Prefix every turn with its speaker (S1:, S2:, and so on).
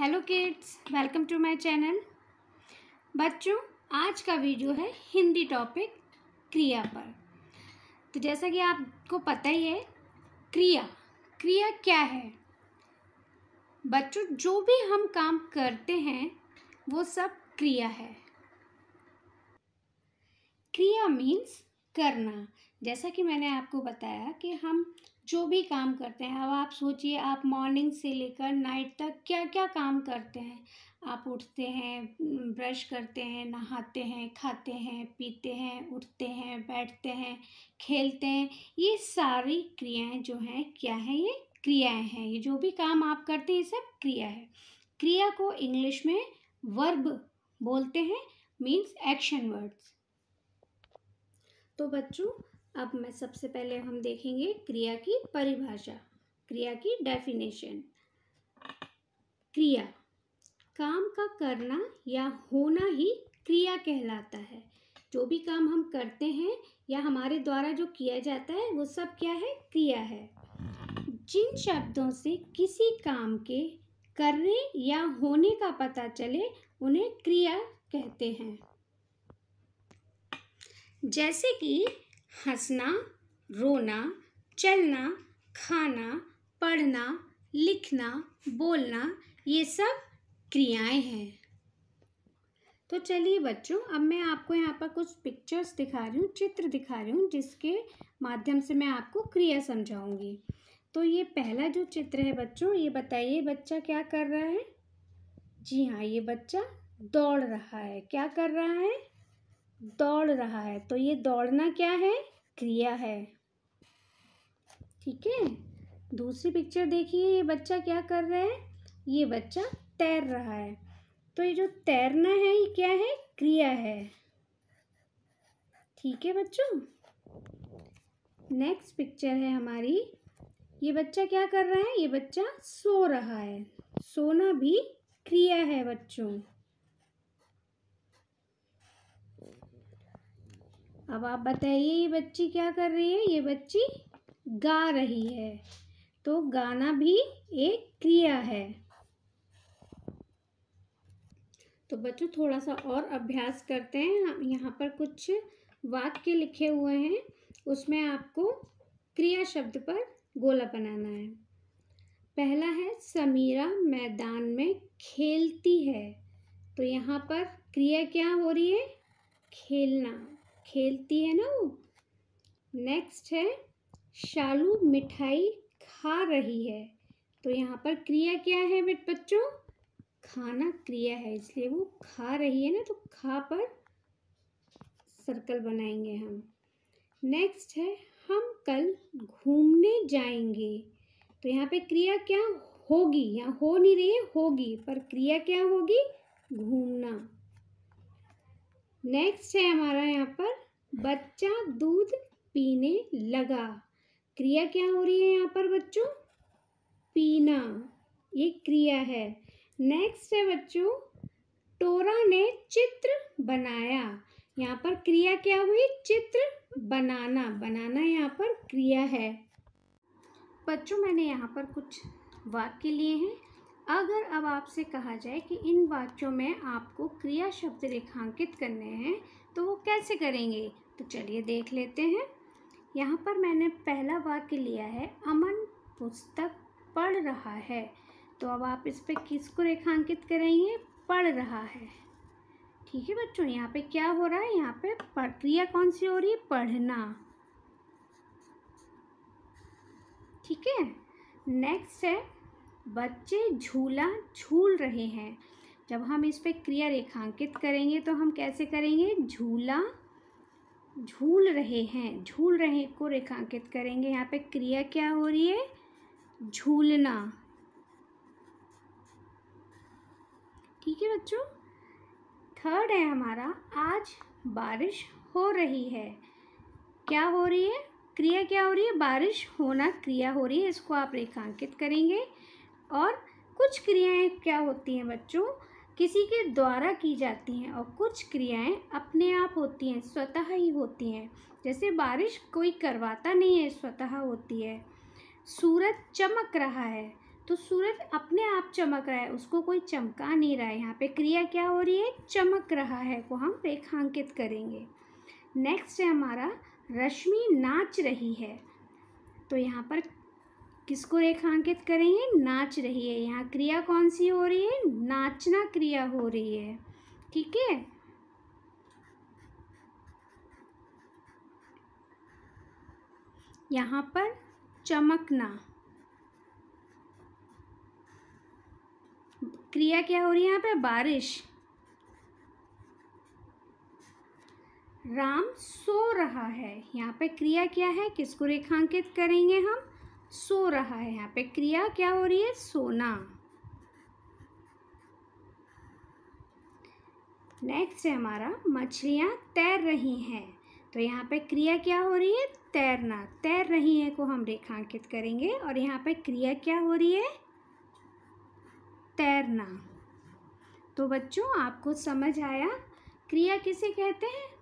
S1: hello kids welcome to my channel बच्चों आज का वीडियो है हिंदी टॉपिक क्रिया पर तो जैसा कि आपको पता ही है क्रिया क्रिया क्या है बच्चों जो भी हम काम करते हैं वो सब क्रिया है क्रिया मीन्स करना जैसा कि मैंने आपको बताया कि हम जो भी काम करते हैं अब आप सोचिए आप मॉर्निंग से लेकर नाइट तक क्या क्या काम करते हैं आप उठते हैं ब्रश करते हैं नहाते हैं खाते हैं पीते हैं उठते हैं बैठते हैं खेलते हैं ये सारी क्रियाएं जो हैं क्या है ये क्रियाएं हैं ये जो भी काम आप करते हैं ये सब क्रिया है क्रिया को इंग्लिश में वर्ब बोलते हैं मीन्स एक्शन वर्ड्स तो बच्चों अब मैं सबसे पहले हम देखेंगे क्रिया की परिभाषा क्रिया की डेफिनेशन क्रिया काम का करना या होना ही क्रिया कहलाता है जो भी काम हम करते हैं या हमारे द्वारा जो किया जाता है वो सब क्या है क्रिया है जिन शब्दों से किसी काम के करने या होने का पता चले उन्हें क्रिया कहते हैं जैसे कि हंसना रोना चलना खाना पढ़ना लिखना बोलना ये सब क्रियाएं हैं तो चलिए बच्चों अब मैं आपको यहाँ पर कुछ पिक्चर्स दिखा रही हूँ चित्र दिखा रही हूँ जिसके माध्यम से मैं आपको क्रिया समझाऊंगी तो ये पहला जो चित्र है बच्चों ये बताइए बच्चा क्या कर रहा है जी हाँ ये बच्चा दौड़ रहा है क्या कर रहा है दौड़ रहा है तो ये दौड़ना क्या है क्रिया है ठीक है दूसरी पिक्चर देखिए ये बच्चा क्या कर रहा है ये बच्चा तैर रहा है तो ये जो तैरना है ये क्या है क्रिया है ठीक है बच्चों नेक्स्ट पिक्चर है हमारी ये बच्चा क्या कर रहा है ये बच्चा सो रहा है सोना भी क्रिया है बच्चों अब आप बताइए ये बच्ची क्या कर रही है ये बच्ची गा रही है तो गाना भी एक क्रिया है तो बच्चों थोड़ा सा और अभ्यास करते हैं यहाँ पर कुछ वाक्य लिखे हुए हैं उसमें आपको क्रिया शब्द पर गोला बनाना है पहला है समीरा मैदान में खेलती है तो यहाँ पर क्रिया क्या हो रही है खेलना खेलती है ना वो नेक्स्ट है शालू मिठाई खा रही है तो यहाँ पर क्रिया क्या है बेट बच्चों खाना क्रिया है इसलिए वो खा रही है ना तो खा पर सर्कल बनाएंगे हम नेक्स्ट है हम कल घूमने जाएंगे तो यहाँ पे क्रिया क्या होगी यहाँ हो नहीं रही है होगी पर क्रिया क्या होगी घूमना नेक्स्ट है हमारा यहाँ पर बच्चा दूध पीने लगा क्रिया क्या हो रही है यहाँ पर बच्चों पीना ये क्रिया है नेक्स्ट है बच्चों टोरा ने चित्र बनाया यहाँ पर क्रिया क्या हुई चित्र बनाना बनाना यहाँ पर क्रिया है बच्चों मैंने यहाँ पर कुछ वाक्य लिए हैं अगर अब आपसे कहा जाए कि इन वाक्यों में आपको क्रिया शब्द रेखांकित करने हैं तो वो कैसे करेंगे तो चलिए देख लेते हैं यहाँ पर मैंने पहला वाक्य लिया है अमन पुस्तक पढ़ रहा है तो अब आप इस पर किसको रेखांकित करेंगे पढ़ रहा है ठीक है बच्चों यहाँ पे क्या हो रहा है यहाँ पे प्रक्रिया कौन सी हो रही है पढ़ना ठीक है नेक्स्ट है बच्चे झूला झूल रहे हैं जब हम इस पर क्रिया रेखांकित करेंगे तो हम कैसे करेंगे झूला झूल रहे हैं झूल रहे को रेखांकित करेंगे यहाँ पे क्रिया क्या हो रही है झूलना ठीक है बच्चों थर्ड है हमारा आज बारिश हो रही है क्या हो रही है क्रिया क्या हो रही है बारिश होना क्रिया हो रही है इसको आप रेखांकित करेंगे और कुछ क्रियाएं क्या होती हैं बच्चों किसी के द्वारा की जाती हैं और कुछ क्रियाएं अपने आप होती हैं स्वतः ही होती हैं जैसे बारिश कोई करवाता नहीं है स्वतः होती है सूरज चमक रहा है तो सूरज अपने आप चमक रहा है उसको कोई चमका नहीं रहा है यहाँ पे क्रिया क्या हो रही है चमक रहा है को हम रेखांकित करेंगे नेक्स्ट है हमारा रश्मि नाच रही है तो यहाँ पर किसको रेखांकित करेंगे नाच रही है यहाँ क्रिया कौन सी हो रही है नाचना क्रिया हो रही है ठीक है यहाँ पर चमकना क्रिया क्या हो रही है यहाँ पर बारिश राम सो रहा है यहाँ पे क्रिया क्या है किसको रेखांकित करेंगे हम सो रहा है यहाँ पे क्रिया क्या हो रही है सोना नेक्स्ट है हमारा मछलियाँ तैर रही हैं तो यहाँ पे क्रिया क्या हो रही है तैरना तैर रही है को हम रेखांकित करेंगे और यहाँ पे क्रिया क्या हो रही है तैरना तो बच्चों आपको समझ आया क्रिया किसे कहते हैं